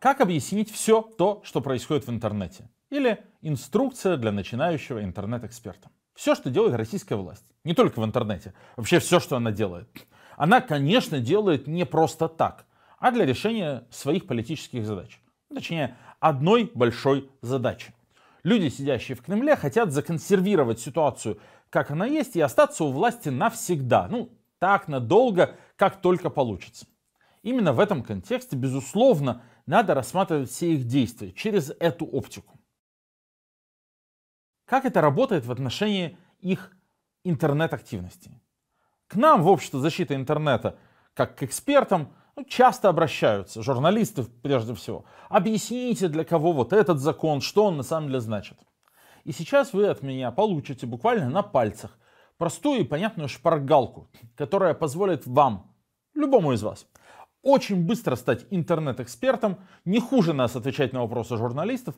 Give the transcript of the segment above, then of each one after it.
Как объяснить все то, что происходит в интернете? Или инструкция для начинающего интернет-эксперта. Все, что делает российская власть, не только в интернете, вообще все, что она делает, она, конечно, делает не просто так, а для решения своих политических задач. Точнее, одной большой задачи. Люди, сидящие в Кремле, хотят законсервировать ситуацию, как она есть, и остаться у власти навсегда. Ну, так надолго, как только получится. Именно в этом контексте, безусловно, надо рассматривать все их действия через эту оптику. Как это работает в отношении их интернет-активности? К нам в общество защиты интернета, как к экспертам, ну, часто обращаются, журналисты прежде всего. Объясните, для кого вот этот закон, что он на самом деле значит. И сейчас вы от меня получите буквально на пальцах простую и понятную шпаргалку, которая позволит вам, любому из вас, очень быстро стать интернет-экспертом, не хуже нас отвечать на вопросы журналистов,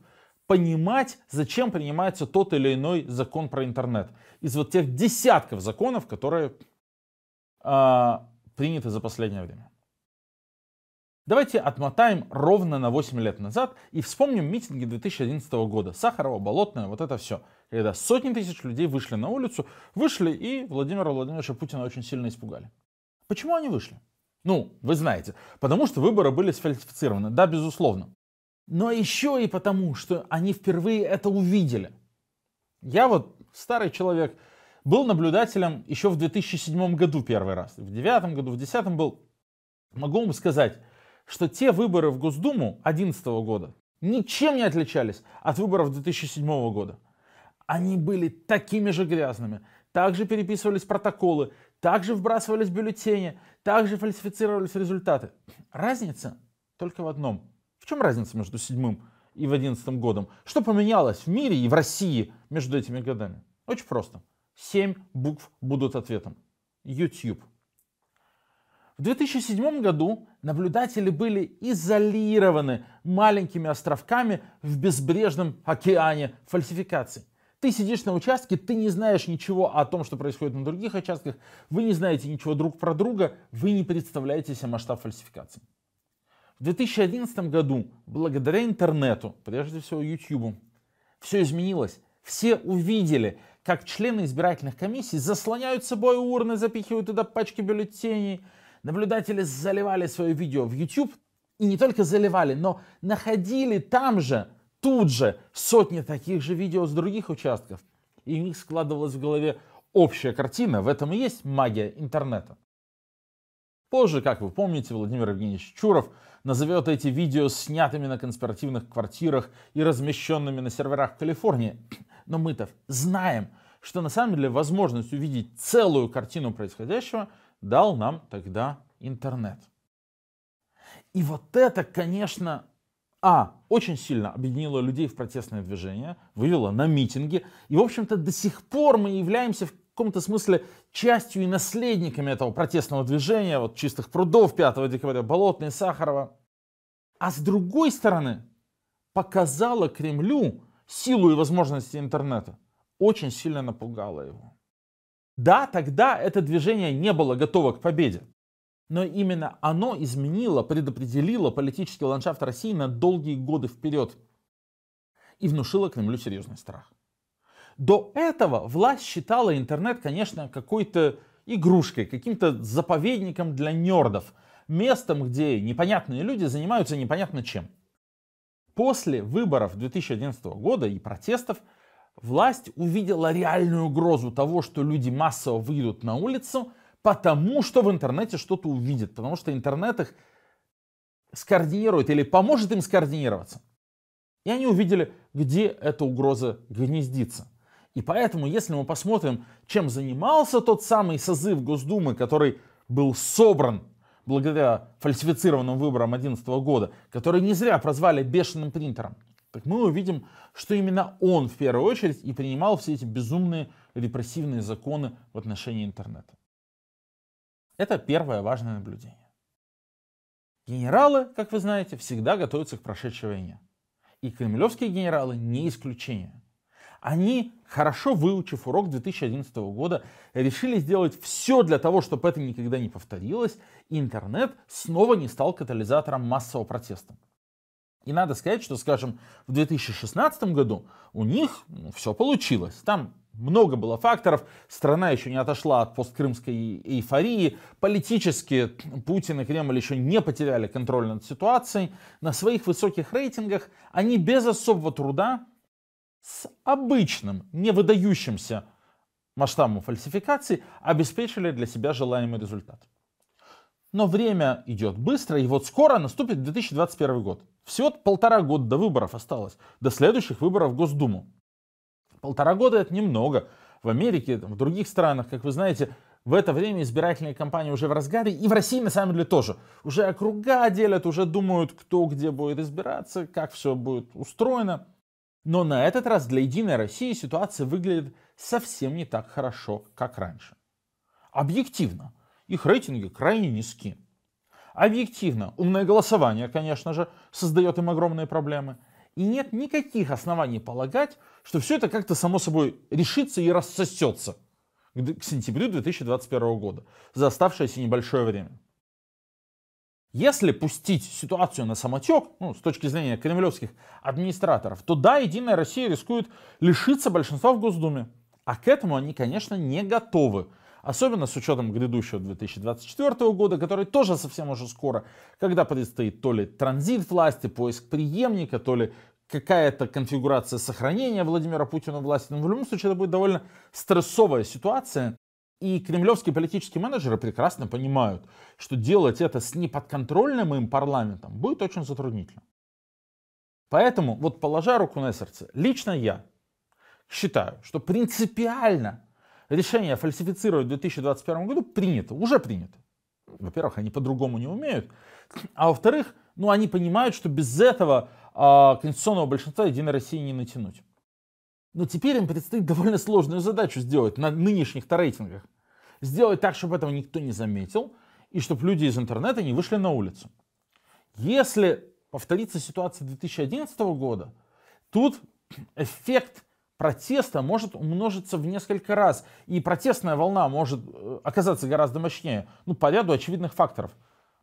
понимать, зачем принимается тот или иной закон про интернет. Из вот тех десятков законов, которые э, приняты за последнее время. Давайте отмотаем ровно на 8 лет назад и вспомним митинги 2011 года. Сахарова, Болотная, вот это все. Когда сотни тысяч людей вышли на улицу, вышли и Владимира Владимировича Путина очень сильно испугали. Почему они вышли? Ну, вы знаете, потому что выборы были сфальсифицированы, да, безусловно. Но еще и потому, что они впервые это увидели. Я вот, старый человек, был наблюдателем еще в 2007 году первый раз. В 2009 году, в 2010 был. Могу вам сказать, что те выборы в Госдуму 2011 года ничем не отличались от выборов 2007 года. Они были такими же грязными, также переписывались протоколы, также вбрасывались бюллетени – также фальсифицировались результаты. Разница только в одном. В чем разница между седьмым и в одиннадцатом годом? Что поменялось в мире и в России между этими годами? Очень просто. Семь букв будут ответом. YouTube. В 2007 году наблюдатели были изолированы маленькими островками в безбрежном океане фальсификаций. Ты сидишь на участке, ты не знаешь ничего о том, что происходит на других участках, вы не знаете ничего друг про друга, вы не представляете себе масштаб фальсификации. В 2011 году, благодаря интернету, прежде всего YouTube, все изменилось. Все увидели, как члены избирательных комиссий заслоняют собой урны, запихивают туда пачки бюллетеней. Наблюдатели заливали свое видео в YouTube, и не только заливали, но находили там же тут же сотни таких же видео с других участков. И у них складывалась в голове общая картина, в этом и есть магия интернета. Позже, как вы помните, Владимир Евгеньевич Чуров назовет эти видео снятыми на конспиративных квартирах и размещенными на серверах в Калифорнии. Но мы-то знаем, что на самом деле возможность увидеть целую картину происходящего дал нам тогда интернет. И вот это, конечно, а, очень сильно объединила людей в протестное движение, вывела на митинги. И, в общем-то, до сих пор мы являемся в каком-то смысле частью и наследниками этого протестного движения, вот чистых прудов 5 декабря, Болотный, Сахарова. А с другой стороны, показала Кремлю силу и возможности интернета. Очень сильно напугала его. Да, тогда это движение не было готово к победе но именно оно изменило, предопределило политический ландшафт России на долгие годы вперед и внушило Кремлю серьезный страх. До этого власть считала интернет, конечно, какой-то игрушкой, каким-то заповедником для нердов, местом, где непонятные люди занимаются непонятно чем. После выборов 2011 года и протестов власть увидела реальную угрозу того, что люди массово выйдут на улицу потому что в интернете что-то увидят, потому что интернет их скоординирует или поможет им скоординироваться. И они увидели, где эта угроза гнездится. И поэтому, если мы посмотрим, чем занимался тот самый созыв Госдумы, который был собран благодаря фальсифицированным выборам 2011 года, который не зря прозвали бешеным принтером, так мы увидим, что именно он в первую очередь и принимал все эти безумные репрессивные законы в отношении интернета. Это первое важное наблюдение. Генералы, как вы знаете, всегда готовятся к прошедшей войне. И кремлевские генералы не исключение. Они, хорошо выучив урок 2011 года, решили сделать все для того, чтобы это никогда не повторилось, и интернет снова не стал катализатором массового протеста. И надо сказать, что, скажем, в 2016 году у них ну, все получилось. Там много было факторов. Страна еще не отошла от посткрымской эйфории. Политически Путин и Кремль еще не потеряли контроль над ситуацией. На своих высоких рейтингах они без особого труда с обычным, не выдающимся масштабом фальсификации обеспечили для себя желаемый результат. Но время идет быстро, и вот скоро наступит 2021 год. Всего полтора года до выборов осталось, до следующих выборов в Госдуму. Полтора года это немного. В Америке, в других странах, как вы знаете, в это время избирательные кампании уже в разгаре, и в России на самом деле тоже. Уже округа делят, уже думают, кто где будет избираться, как все будет устроено. Но на этот раз для Единой России ситуация выглядит совсем не так хорошо, как раньше. Объективно, их рейтинги крайне низки. Объективно, умное голосование, конечно же, создает им огромные проблемы – и нет никаких оснований полагать, что все это как-то само собой решится и рассосется к сентябрю 2021 года за оставшееся небольшое время. Если пустить ситуацию на самотек, ну, с точки зрения кремлевских администраторов, то да, Единая Россия рискует лишиться большинства в Госдуме. А к этому они, конечно, не готовы. Особенно с учетом грядущего 2024 года, который тоже совсем уже скоро, когда предстоит то ли транзит власти, поиск преемника, то ли какая-то конфигурация сохранения Владимира Путина власти. Но в любом случае это будет довольно стрессовая ситуация. И кремлевские политические менеджеры прекрасно понимают, что делать это с неподконтрольным им парламентом будет очень затруднительно. Поэтому, вот положа руку на сердце, лично я считаю, что принципиально решение фальсифицировать в 2021 году принято, уже принято. Во-первых, они по-другому не умеют. А во-вторых, ну, они понимают, что без этого а, конституционного большинства Единой России не натянуть. Но теперь им предстоит довольно сложную задачу сделать на нынешних-то рейтингах. Сделать так, чтобы этого никто не заметил, и чтобы люди из интернета не вышли на улицу. Если повторится ситуация 2011 года, тут эффект протеста может умножиться в несколько раз. И протестная волна может э, оказаться гораздо мощнее. Ну, по ряду очевидных факторов.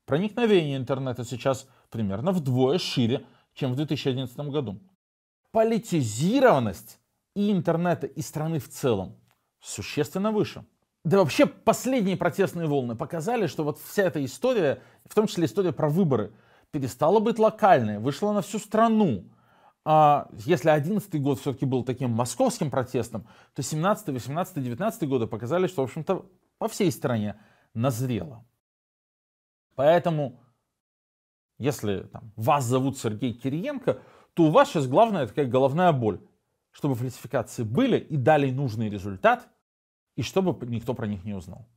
Проникновение интернета сейчас примерно вдвое шире, чем в 2011 году. Политизированность и интернета, и страны в целом существенно выше. Да вообще последние протестные волны показали, что вот вся эта история, в том числе история про выборы, перестала быть локальной, вышла на всю страну. А, если 11 год все-таки был таким московским протестом, то 17, 18, 19 годы показали, что, в общем-то, по всей стране назрело. Поэтому, если там, вас зовут Сергей Кириенко, то у вас сейчас главная такая головная боль, чтобы фальсификации были и дали нужный результат, и чтобы никто про них не узнал.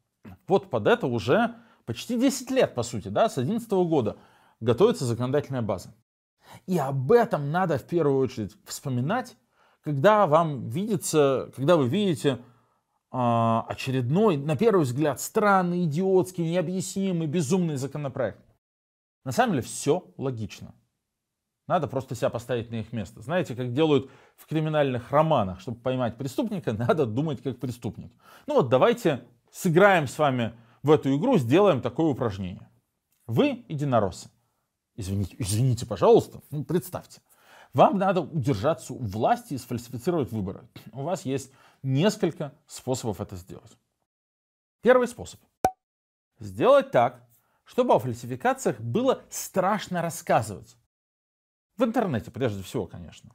Вот под это уже почти 10 лет, по сути, да, с 2011 года готовится законодательная база. И об этом надо в первую очередь вспоминать, когда вам видится, когда вы видите э, очередной, на первый взгляд, странный, идиотский, необъяснимый, безумный законопроект. На самом деле все логично. Надо просто себя поставить на их место. Знаете, как делают в криминальных романах, чтобы поймать преступника, надо думать как преступник. Ну вот давайте сыграем с вами в эту игру, сделаем такое упражнение. Вы единороссы. Извините, извините, пожалуйста, ну, представьте. Вам надо удержаться у власти и сфальсифицировать выборы. У вас есть несколько способов это сделать. Первый способ. Сделать так, чтобы о фальсификациях было страшно рассказывать. В интернете, прежде всего, конечно.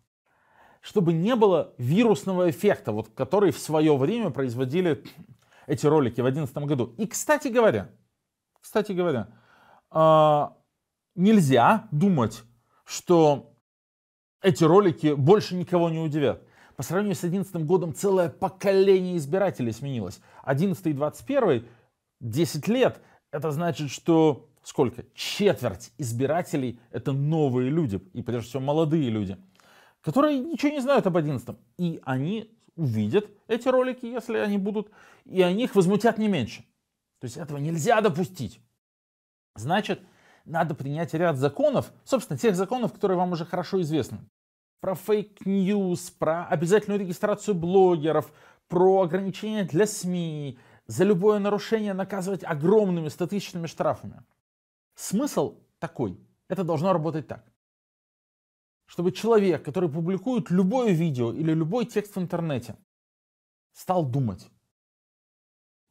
Чтобы не было вирусного эффекта, вот, который в свое время производили эти ролики в 2011 году. И, кстати говоря, кстати говоря, а, нельзя думать, что эти ролики больше никого не удивят. По сравнению с 2011 годом целое поколение избирателей сменилось. 2011 и 2021, 10 лет, это значит, что сколько? Четверть избирателей — это новые люди, и прежде всего молодые люди, которые ничего не знают об 11 И они увидят эти ролики, если они будут, и они их возмутят не меньше. То есть этого нельзя допустить. Значит, надо принять ряд законов, собственно, тех законов, которые вам уже хорошо известны. Про фейк-ньюс, про обязательную регистрацию блогеров, про ограничения для СМИ, за любое нарушение наказывать огромными статичными штрафами. Смысл такой. Это должно работать так. Чтобы человек, который публикует любое видео или любой текст в интернете, стал думать,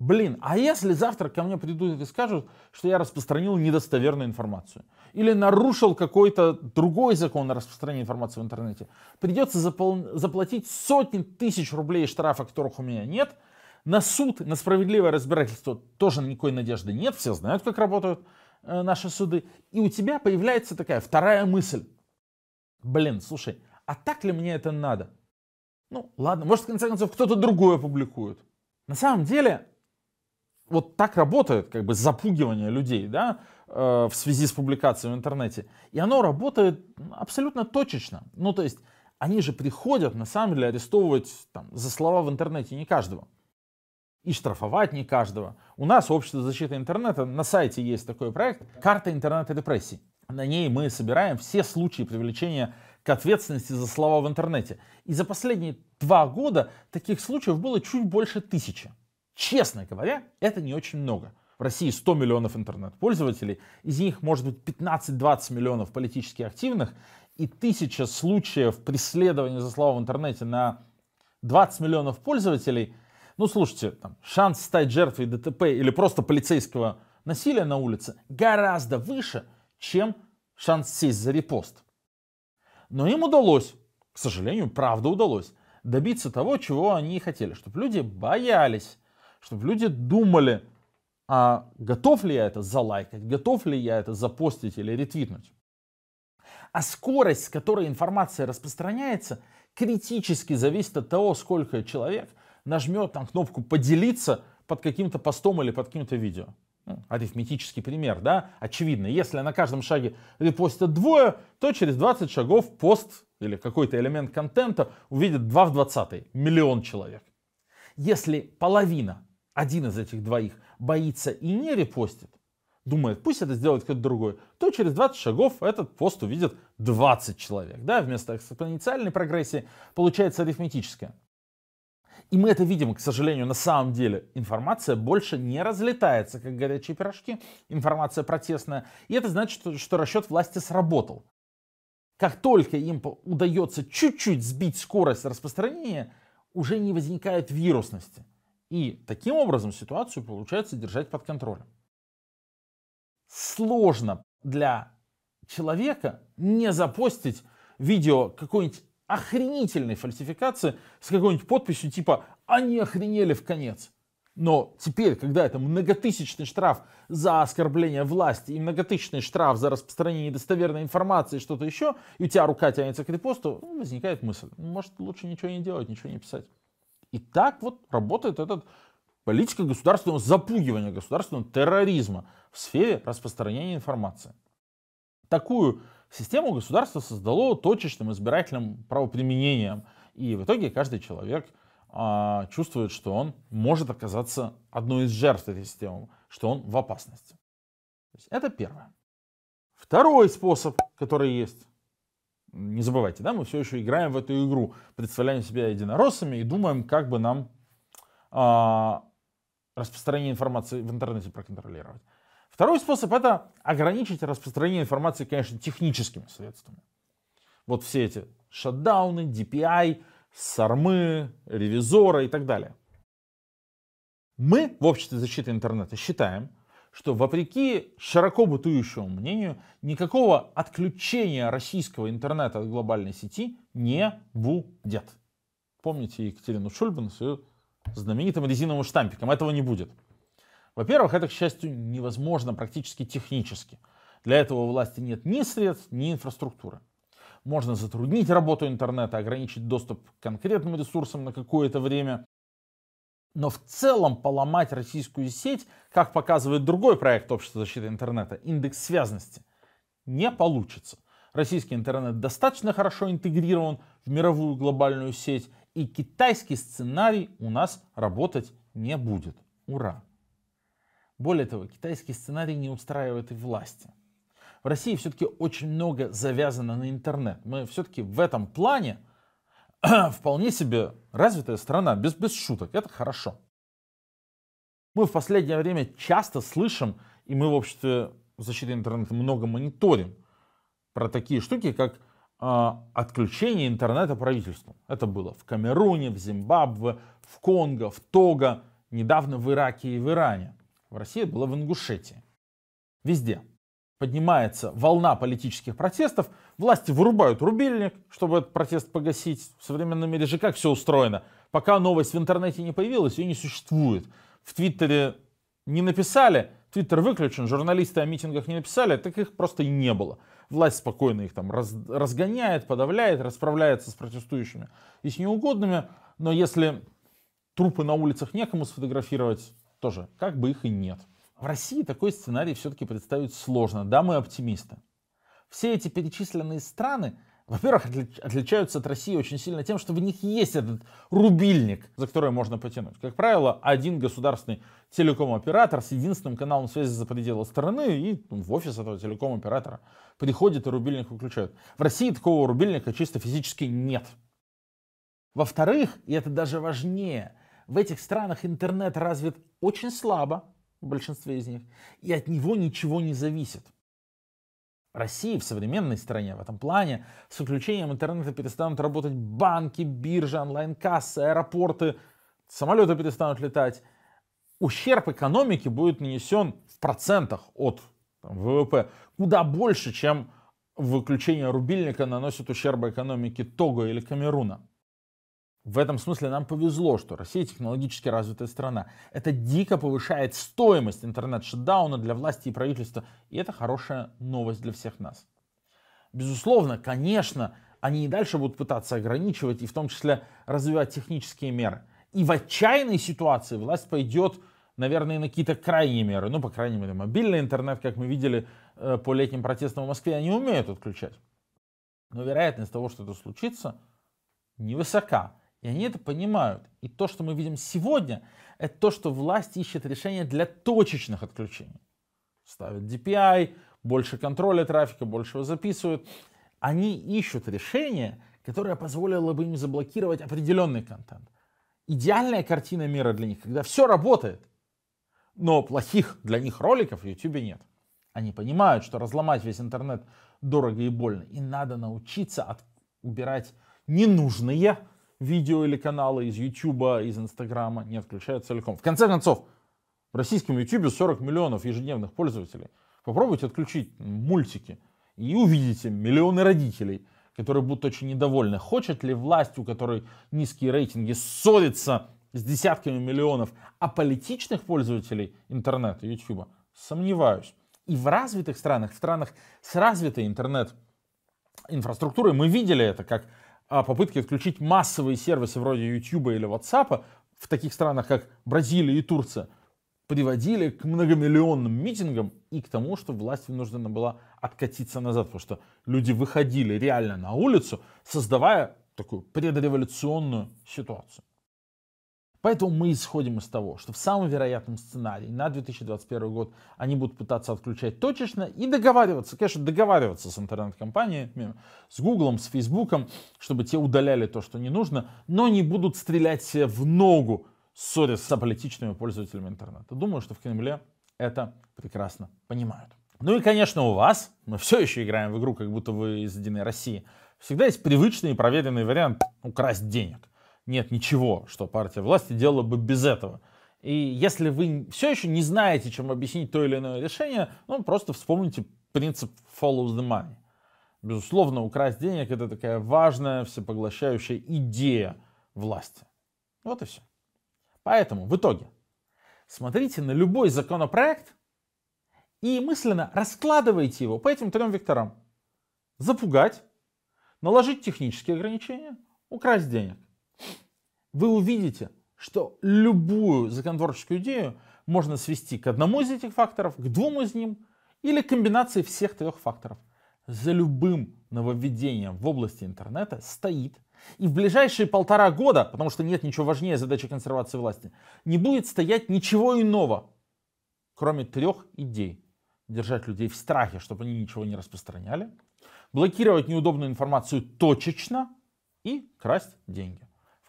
Блин, а если завтра ко мне придут и скажут, что я распространил недостоверную информацию? Или нарушил какой-то другой закон о распространении информации в интернете? Придется запол- заплатить сотни тысяч рублей штрафа, которых у меня нет. На суд, на справедливое разбирательство тоже никакой надежды нет. Все знают, как работают э, наши суды. И у тебя появляется такая вторая мысль. Блин, слушай, а так ли мне это надо? Ну, ладно, может, в конце концов, кто-то другой опубликует. На самом деле, вот так работает как бы запугивание людей, да, э, в связи с публикацией в интернете. И оно работает абсолютно точечно. Ну, то есть, они же приходят, на самом деле, арестовывать там, за слова в интернете не каждого. И штрафовать не каждого. У нас общество защиты интернета, на сайте есть такой проект карта интернет интернета-репрессий». На ней мы собираем все случаи привлечения к ответственности за слова в интернете. И за последние два года таких случаев было чуть больше тысячи. Честно говоря, это не очень много. В России 100 миллионов интернет-пользователей, из них может быть 15-20 миллионов политически активных и тысяча случаев преследования за слова в интернете на 20 миллионов пользователей. Ну, слушайте, там, шанс стать жертвой ДТП или просто полицейского насилия на улице гораздо выше, чем шанс сесть за репост. Но им удалось, к сожалению, правда удалось, добиться того, чего они хотели, чтобы люди боялись чтобы люди думали, а готов ли я это залайкать, готов ли я это запостить или ретвитнуть. А скорость, с которой информация распространяется, критически зависит от того, сколько человек нажмет там кнопку «поделиться» под каким-то постом или под каким-то видео. Ну, арифметический пример, да, очевидно. Если на каждом шаге репостят двое, то через 20 шагов пост или какой-то элемент контента увидит 2 в 20, миллион человек. Если половина один из этих двоих боится и не репостит, думает, пусть это сделает кто-то другой, то через 20 шагов этот пост увидит 20 человек. Да? Вместо экспоненциальной прогрессии получается арифметическая. И мы это видим, к сожалению, на самом деле. Информация больше не разлетается, как горячие пирожки, информация протестная. И это значит, что, что расчет власти сработал. Как только им удается чуть-чуть сбить скорость распространения, уже не возникает вирусности – и таким образом ситуацию получается держать под контролем. Сложно для человека не запостить видео какой-нибудь охренительной фальсификации с какой-нибудь подписью типа «Они охренели в конец». Но теперь, когда это многотысячный штраф за оскорбление власти и многотысячный штраф за распространение недостоверной информации и что-то еще, и у тебя рука тянется к репосту, ну, возникает мысль, может лучше ничего не делать, ничего не писать. И так вот работает этот политика государственного запугивания, государственного терроризма в сфере распространения информации. Такую систему государство создало точечным избирательным правоприменением. И в итоге каждый человек а, чувствует, что он может оказаться одной из жертв этой системы, что он в опасности. это первое. Второй способ, который есть, не забывайте, да, мы все еще играем в эту игру, представляем себя единороссами и думаем, как бы нам а, распространение информации в интернете проконтролировать. Второй способ это ограничить распространение информации, конечно, техническими средствами. Вот все эти шатдауны, DPI, сармы, ревизоры и так далее. Мы в обществе защиты интернета считаем, что вопреки широко бытующему мнению, никакого отключения российского интернета от глобальной сети не будет. Помните Екатерину Шульбин с ее знаменитым резиновым штампиком? Этого не будет. Во-первых, это, к счастью, невозможно практически технически. Для этого у власти нет ни средств, ни инфраструктуры. Можно затруднить работу интернета, ограничить доступ к конкретным ресурсам на какое-то время, но в целом поломать российскую сеть, как показывает другой проект Общества защиты интернета, индекс связности, не получится. Российский интернет достаточно хорошо интегрирован в мировую глобальную сеть, и китайский сценарий у нас работать не будет. Ура! Более того, китайский сценарий не устраивает и власти. В России все-таки очень много завязано на интернет. Мы все-таки в этом плане вполне себе развитая страна, без, без шуток, это хорошо. Мы в последнее время часто слышим, и мы в обществе защиты интернета много мониторим, про такие штуки, как э, отключение интернета правительством. Это было в Камеруне, в Зимбабве, в Конго, в Того, недавно в Ираке и в Иране. В России было в Ингушетии. Везде поднимается волна политических протестов, власти вырубают рубильник, чтобы этот протест погасить. В современном мире же как все устроено? Пока новость в интернете не появилась, ее не существует. В Твиттере не написали, Твиттер выключен, журналисты о митингах не написали, так их просто и не было. Власть спокойно их там раз, разгоняет, подавляет, расправляется с протестующими и с неугодными, но если трупы на улицах некому сфотографировать, тоже как бы их и нет. В России такой сценарий все-таки представить сложно, да, мы оптимисты. Все эти перечисленные страны, во-первых, отличаются от России очень сильно тем, что в них есть этот рубильник, за который можно потянуть. Как правило, один государственный телеком-оператор с единственным каналом связи за пределы страны, и ну, в офис этого телеком-оператора приходит и рубильник выключает. В России такого рубильника чисто физически нет. Во-вторых, и это даже важнее, в этих странах интернет развит очень слабо, в большинстве из них, и от него ничего не зависит. России в современной стране в этом плане с выключением интернета перестанут работать банки, биржи, онлайн-кассы, аэропорты, самолеты перестанут летать. Ущерб экономике будет нанесен в процентах от там, ВВП куда больше, чем выключение рубильника наносит ущерба экономике Того или Камеруна. В этом смысле нам повезло, что Россия технологически развитая страна. Это дико повышает стоимость интернет-шатдауна для власти и правительства, и это хорошая новость для всех нас. Безусловно, конечно, они и дальше будут пытаться ограничивать и в том числе развивать технические меры. И в отчаянной ситуации власть пойдет, наверное, на какие-то крайние меры. Ну, по крайней мере, мобильный интернет, как мы видели э, по летним протестам в Москве, они умеют отключать. Но вероятность того, что это случится, невысока. И они это понимают. И то, что мы видим сегодня, это то, что власть ищет решение для точечных отключений. Ставят DPI, больше контроля трафика, больше его записывают. Они ищут решение, которое позволило бы им заблокировать определенный контент. Идеальная картина мира для них, когда все работает, но плохих для них роликов в YouTube нет. Они понимают, что разломать весь интернет дорого и больно, и надо научиться от... убирать ненужные видео или каналы из Ютуба, из Инстаграма не отключают целиком. В конце концов, в российском Ютубе 40 миллионов ежедневных пользователей. Попробуйте отключить мультики и увидите миллионы родителей, которые будут очень недовольны. Хочет ли власть, у которой низкие рейтинги, ссориться с десятками миллионов аполитичных пользователей интернета, Ютуба? Сомневаюсь. И в развитых странах, в странах с развитой интернет-инфраструктурой мы видели это как попытки отключить массовые сервисы вроде YouTube или WhatsApp в таких странах, как Бразилия и Турция, приводили к многомиллионным митингам и к тому, что власть вынуждена была откатиться назад, потому что люди выходили реально на улицу, создавая такую предреволюционную ситуацию. Поэтому мы исходим из того, что в самом вероятном сценарии на 2021 год они будут пытаться отключать точечно и договариваться, конечно, договариваться с интернет-компаниями, с Гуглом, с Фейсбуком, чтобы те удаляли то, что не нужно, но не будут стрелять себе в ногу, ссорясь с аполитичными пользователями интернета. Думаю, что в Кремле это прекрасно понимают. Ну и, конечно, у вас, мы все еще играем в игру, как будто вы из Единой России, всегда есть привычный и проверенный вариант украсть денег нет ничего, что партия власти делала бы без этого. И если вы все еще не знаете, чем объяснить то или иное решение, ну, просто вспомните принцип follow the money. Безусловно, украсть денег — это такая важная, всепоглощающая идея власти. Вот и все. Поэтому, в итоге, смотрите на любой законопроект и мысленно раскладывайте его по этим трем векторам. Запугать, наложить технические ограничения, украсть денег вы увидите, что любую законотворческую идею можно свести к одному из этих факторов, к двум из ним или комбинации всех трех факторов. За любым нововведением в области интернета стоит и в ближайшие полтора года, потому что нет ничего важнее задачи консервации власти, не будет стоять ничего иного, кроме трех идей. Держать людей в страхе, чтобы они ничего не распространяли, блокировать неудобную информацию точечно и красть деньги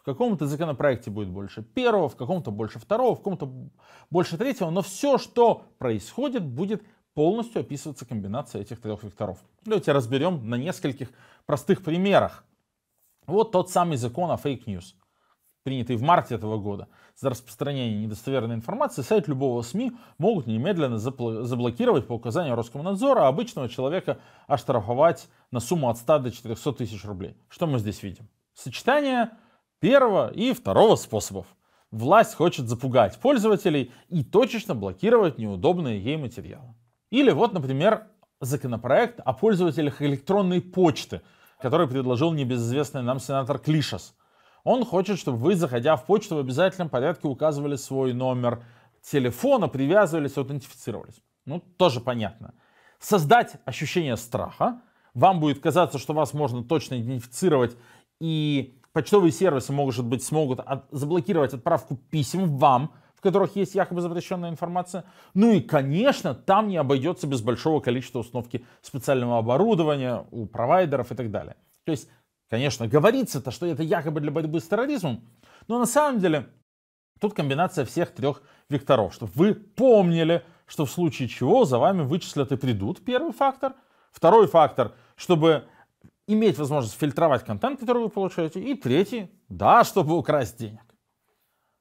каком-то законопроекте будет больше первого, в каком-то больше второго, в каком-то больше третьего, но все, что происходит, будет полностью описываться комбинацией этих трех векторов. Давайте разберем на нескольких простых примерах. Вот тот самый закон о фейк-ньюс, принятый в марте этого года. За распространение недостоверной информации сайт любого СМИ могут немедленно заблокировать по указанию Роскомнадзора, а обычного человека оштрафовать на сумму от 100 до 400 тысяч рублей. Что мы здесь видим? Сочетание первого и второго способов. Власть хочет запугать пользователей и точечно блокировать неудобные ей материалы. Или вот, например, законопроект о пользователях электронной почты, который предложил небезызвестный нам сенатор Клишас. Он хочет, чтобы вы, заходя в почту, в обязательном порядке указывали свой номер телефона, привязывались, аутентифицировались. Ну, тоже понятно. Создать ощущение страха. Вам будет казаться, что вас можно точно идентифицировать и Почтовые сервисы, может быть, смогут от, заблокировать отправку писем вам, в которых есть якобы запрещенная информация. Ну и, конечно, там не обойдется без большого количества установки специального оборудования у провайдеров и так далее. То есть, конечно, говорится-то, что это якобы для борьбы с терроризмом, но на самом деле тут комбинация всех трех векторов, чтобы вы помнили, что в случае чего за вами вычислят и придут, первый фактор. Второй фактор, чтобы иметь возможность фильтровать контент, который вы получаете. И третий, да, чтобы украсть денег.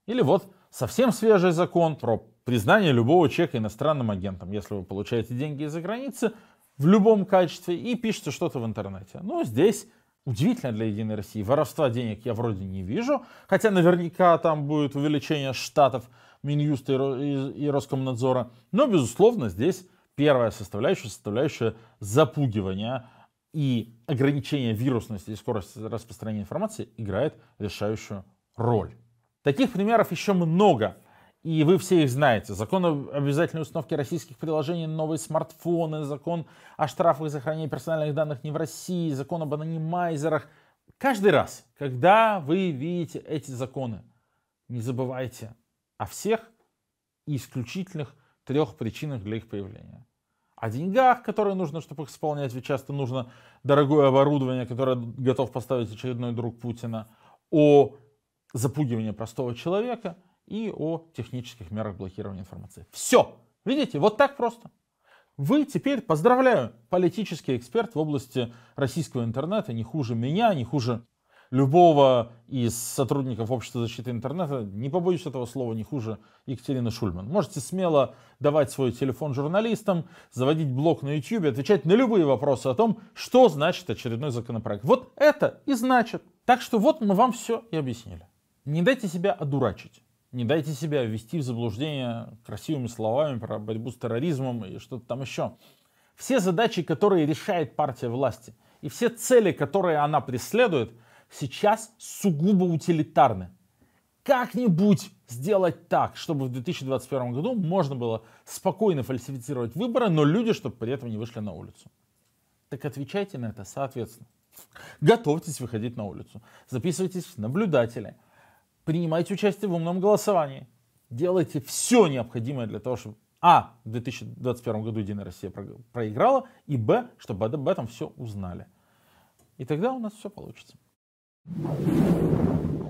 Или вот совсем свежий закон про признание любого чека иностранным агентом. Если вы получаете деньги из-за границы в любом качестве и пишете что-то в интернете. Ну, здесь удивительно для Единой России. Воровства денег я вроде не вижу, хотя наверняка там будет увеличение штатов Минюста и Роскомнадзора. Но, безусловно, здесь первая составляющая, составляющая запугивания и ограничение вирусности и скорость распространения информации играет решающую роль. Таких примеров еще много, и вы все их знаете. Закон об обязательной установке российских приложений на новые смартфоны, закон о штрафах за хранение персональных данных не в России, закон об анонимайзерах. Каждый раз, когда вы видите эти законы, не забывайте о всех исключительных трех причинах для их появления о деньгах, которые нужно, чтобы их исполнять, ведь часто нужно дорогое оборудование, которое готов поставить очередной друг Путина, о запугивании простого человека и о технических мерах блокирования информации. Все! Видите, вот так просто. Вы теперь, поздравляю, политический эксперт в области российского интернета, не хуже меня, не хуже любого из сотрудников общества защиты интернета, не побоюсь этого слова, не хуже Екатерины Шульман. Можете смело давать свой телефон журналистам, заводить блог на YouTube, отвечать на любые вопросы о том, что значит очередной законопроект. Вот это и значит. Так что вот мы вам все и объяснили. Не дайте себя одурачить. Не дайте себя ввести в заблуждение красивыми словами про борьбу с терроризмом и что-то там еще. Все задачи, которые решает партия власти, и все цели, которые она преследует – сейчас сугубо утилитарны. Как-нибудь сделать так, чтобы в 2021 году можно было спокойно фальсифицировать выборы, но люди, чтобы при этом не вышли на улицу. Так отвечайте на это соответственно. Готовьтесь выходить на улицу. Записывайтесь в наблюдатели. Принимайте участие в умном голосовании. Делайте все необходимое для того, чтобы а. в 2021 году Единая Россия проиграла, и б. чтобы об этом все узнали. И тогда у нас все получится. 三井不動産は